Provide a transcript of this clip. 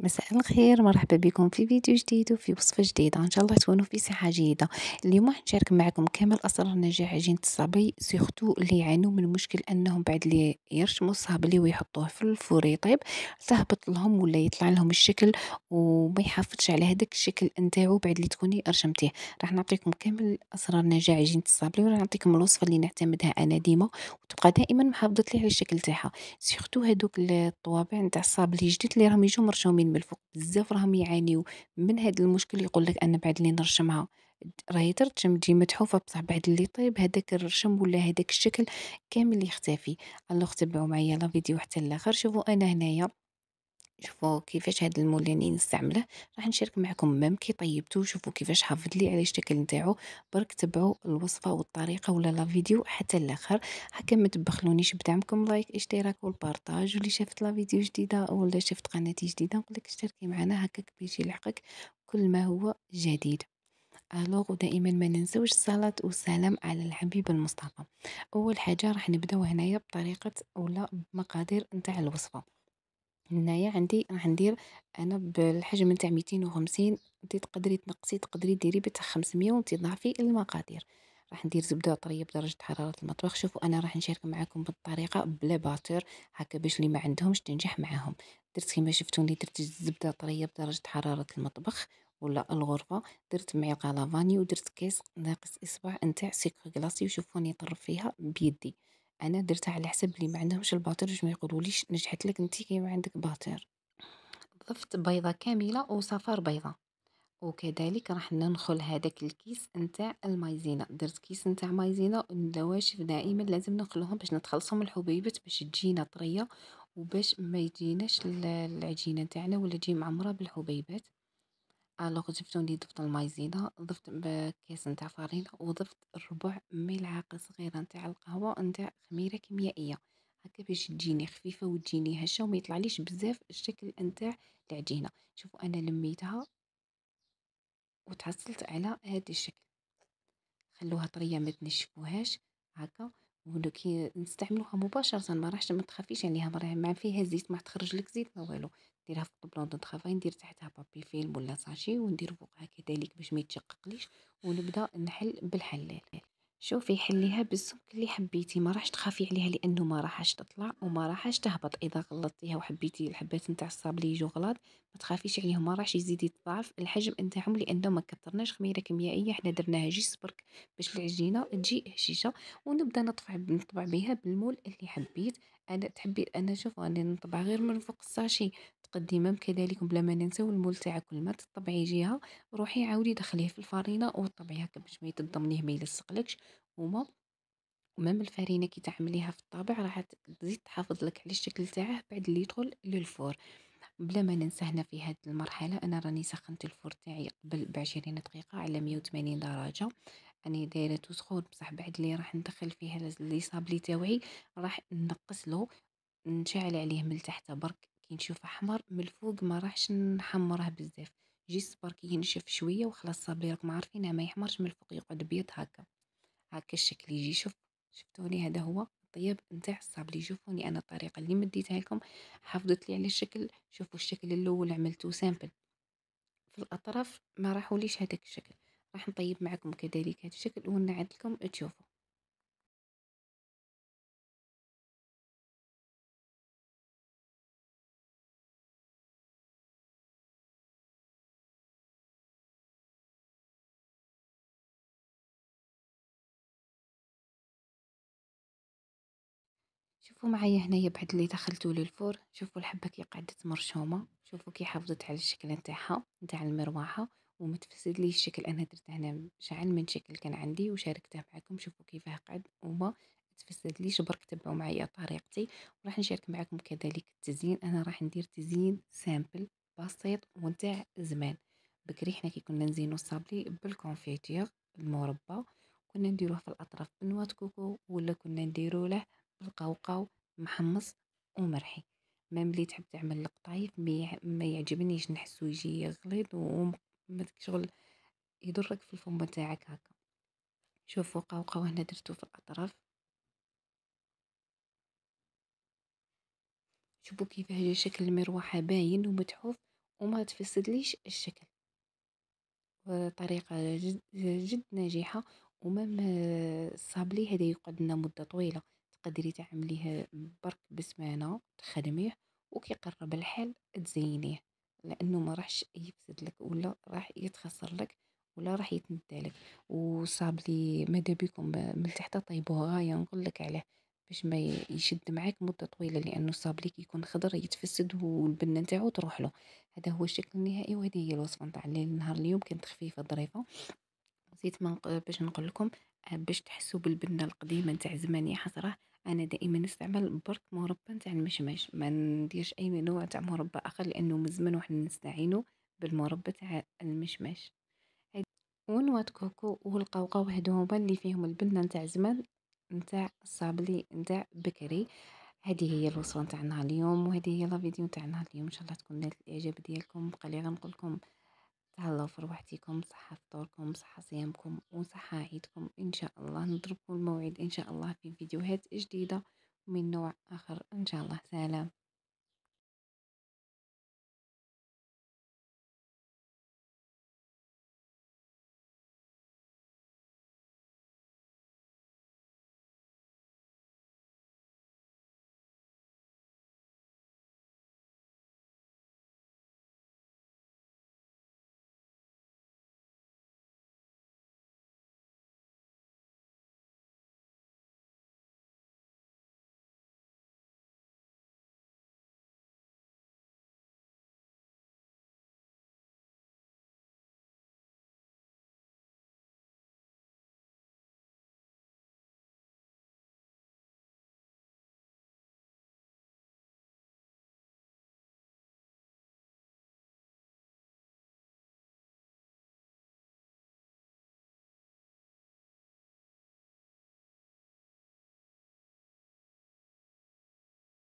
مساء الخير مرحبا بكم في فيديو جديد وفي وصفه جديده ان شاء الله تكونوا في صحه جيده اليوم راح نشارك معكم كامل اسرار نجاح عجينه الصبي سيختو اللي يعانوا من مشكل انهم بعد اللي يرشموا الصابلي ويحطوه في الفور يطيب تهبط لهم ولا يطلع لهم الشكل وما يحافظش على هذاك الشكل نتاعو بعد اللي تكوني رشمتيه راح نعطيكم كامل اسرار نجاح عجينه الصابلي وراح نعطيكم الوصفه اللي نعتمدها انا ديما وتبقى دائما محافظه لي على الشكل تاعها سيختو هذوك الطوابع نتاع الصابلي جديد اللي راهم يجوا مرشومين من الفوق بزاف راهم يعانيو من هذا المشكل يقول لك انا بعد اللي نرشمها راهي ترشم تجي متحوفه بصح بعد اللي طيب هذاك الرشم ولا هذاك الشكل كامل يختفي الوغ تبعوا معايا لا فيديو حتى الاخر شوفوا انا هنايا شوفوا كيفاش هاد المول اللي يعني نستعمله راح نشارك معكم مام كي طيبته شوفوا كيفاش حافظ لي على الشكل نتاعو برك تبعوا الوصفه والطريقه ولا لا فيديو حتى الاخر هكا ما تبخلونيش بدعمكم لايك اشتراك والبارطاج واللي شافت لا فيديو جديده ولا شافت قناتي جديده نقول لك اشتركي معنا هكاك بيجي لحقك كل ما هو جديد الوغ دائما ما ننسوش الصلاة والسلام على الحبيب المصطفى اول حاجه راح نبداو هنايا بطريقه ولا بمقادير نتاع الوصفه هنايا عندي راح ندير انا بالحجم نتاع 250 انت تقدري تنقصي تقدري ديري بتاع 500 وانت ضعفي المقادير راح ندير زبده طريه بدرجه حراره المطبخ شوفوا انا راح نشارك معكم بالطريقه بلا باتر هكا باش اللي ما عندهمش تنجح معاهم درت كيما شفتوني درت الزبده طريه بدرجه حراره المطبخ ولا الغرفه درت معلقه لافاني ودرت كاس ناقص اصبع نتاع سكر كلاصي وشوفوني طرف فيها بيدي أنا درتها على حسب اللي ما عندهمش الباطر باش ما يقولوليش نجحت لك انت كيما عندك باطر ضفت بيضة كاملة وصفار بيضة وكذلك راح ننخل هذاك الكيس نتاع المايزينا درت كيس نتاع مايزينا النواشف دائما لازم نخلوهم باش نتخلصوا من الحبيبات باش تجينا طريه وباش ما يجيناش العجينه تاعنا ولا تجي معمره بالحبيبات الوغ جبتو لي ضفت الماء زيادة ضفت كاس نتاع فارينة وضفت ربع ملعقة صغيرة نتاع القهوة نتاع خميرة كيميائية هكا باش تجيني خفيفة وتجيني هشة وما يطلعليش بزاف الشكل نتاع العجينة شوفوا أنا لميتها وتحصلت على هذا الشكل خلوها طرية ما تنشفوهاش هكا كي نستعملوها مباشره ما راحش ما تخافيش عليها يعني راه ما فيها زيت ما تخرج لك زيت ما والو نديرها في البلون دو طرافاي ندير تحتها بابي فيلم ولا ساشي وندير فوقها كذلك باش ما يتشققليش ونبدا نحل بالحلال شوفي حليها بالسمك اللي حبيتي ما راحش تخافي عليها لانه ما راحش تطلع وما راحش تهبط اذا غلطتيها وحبيتي الحبات نتاع الصاب اللي يجوا غلط ما تخافيش عليهم ما راحش يزيد يتضاعف الحجم نتاعهم لانه ما كثرناش خميره كيميائيه حنا درناها جيس برك باش العجينه تجي هشيشه ونبدا نطبع نطبع بها بالمول اللي حبيت انا تحبي انا شوف راني نطبع غير من فوق الساشي تقدمهم كذلك بلا ما ننساو الملتعة كل ما تطبعي جهة روحي عاودي دخليه في الفرينة وطبعيها هكا باش ما يتضم ليه ما يلصقلكش هما ومام الفرينة كي تعمليها في الطابع راح تزيد تحافظ لك على الشكل تاعه بعد اللي يدخل للفور بلا ما ننسى هنا في هذه المرحلة أنا راني سخنت الفور تاعي قبل بعشرين دقيقة على مية درجة راني دايره سخون بصح بعد اللي راح ندخل فيها لي صابلي تاوعي راح نقص له نشعل عليه من تحت برك كي نشوف أحمر من الفوق ما راحش نحمره بزاف جي صبر كي ينشف شوية وخلاص صابلي راكم عارفين ما يحمرش من الفوق يقعد بيض هكا هكا الشكل يجي شوف شفتوني هذا هو الطياب نتاع الصابلي شوفوني انا الطريقه اللي مديتها لكم حافظت لي على الشكل شوفوا الشكل الاول عملته سامبل في الاطراف ما راحوليش هذاك الشكل راح نطيب معكم كذلك هذا الشكل ونعد لكم تشوفوا شوفوا معايا هنايا بعد اللي دخلتو للفور شوفوا الحبه كي قعدت مرشومه شوفوا كي حافظت على الشكل نتاعها نتاع المروحه وما لي الشكل انا درت هنا شعل من شكل كان عندي وشاركته معكم شوفوا كيفاه قعد وما تفسد برك تبعوا معايا طريقتي وراح نشارك معكم كذلك التزيين انا راح ندير تزيين سامبل بسيط ونتاع زمان بكري حنا كي كنا نزينو الصابلي بالكونفيتير المربى كنا نديروه في الاطراف بنوات كوكو ولا كنا نديرو له القوقاو محمص ومرحي ما ملي تحب تعمل القطايف ما يعجبنيش نحسو يجي غليظ وما شغل يضرك في الفم تاعك هكا شوفوا قوقاو هنا درتو في الاطراف شوفوا كيف جا شكل المروحه باين ومتحوف وما تفسدليش الشكل طريقه جد, جد ناجحه ومام الصابلي هذا يقعد لنا مده طويله تقدري تعمليه برك بسمانة تخدميه وكيقرب الحال تزينيه لانه ما راحش يفسد لك ولا راح يتخسر لك ولا راح يتندى لك وصاب لي ماذا بكم من تحت طيبوه غايه نقول لك عليه باش ما يشد معاك مده طويله لانه صابلي كيكون خضر يتفسد والبنه نتاعو تروح له هذا هو الشكل النهائي وهذه هي الوصفه نتاع الليل نهار اليوم كانت خفيفه ظريفه نسيت باش نقول لكم آه، باش تحسوا بالبنه القديمه نتاع زمان يا حسره انا دائما نستعمل برك مربى تاع يعني المشمش ما نديرش اي نوع تاع مربى اخر لانه مزمن وحنا نستعينو بالمربى تاع المشمش ونواة كوكو والقوقو هادو هما اللي فيهم البنه نتاع زمان نتاع الصابلي نتاع بكري هذه هي الوصفه نتاعنا اليوم وهذه هي لا فيديو نتاعنا اليوم ان شاء الله تكون نالت الاعجاب ديالكم بقى لي غنقول لكم تهلاو في روحتكم صحة فطوركم صحة صيامكم وصحة عيدكم إن شاء الله نضربكم الموعد إن شاء الله في فيديوهات جديدة من نوع آخر إن شاء الله سلام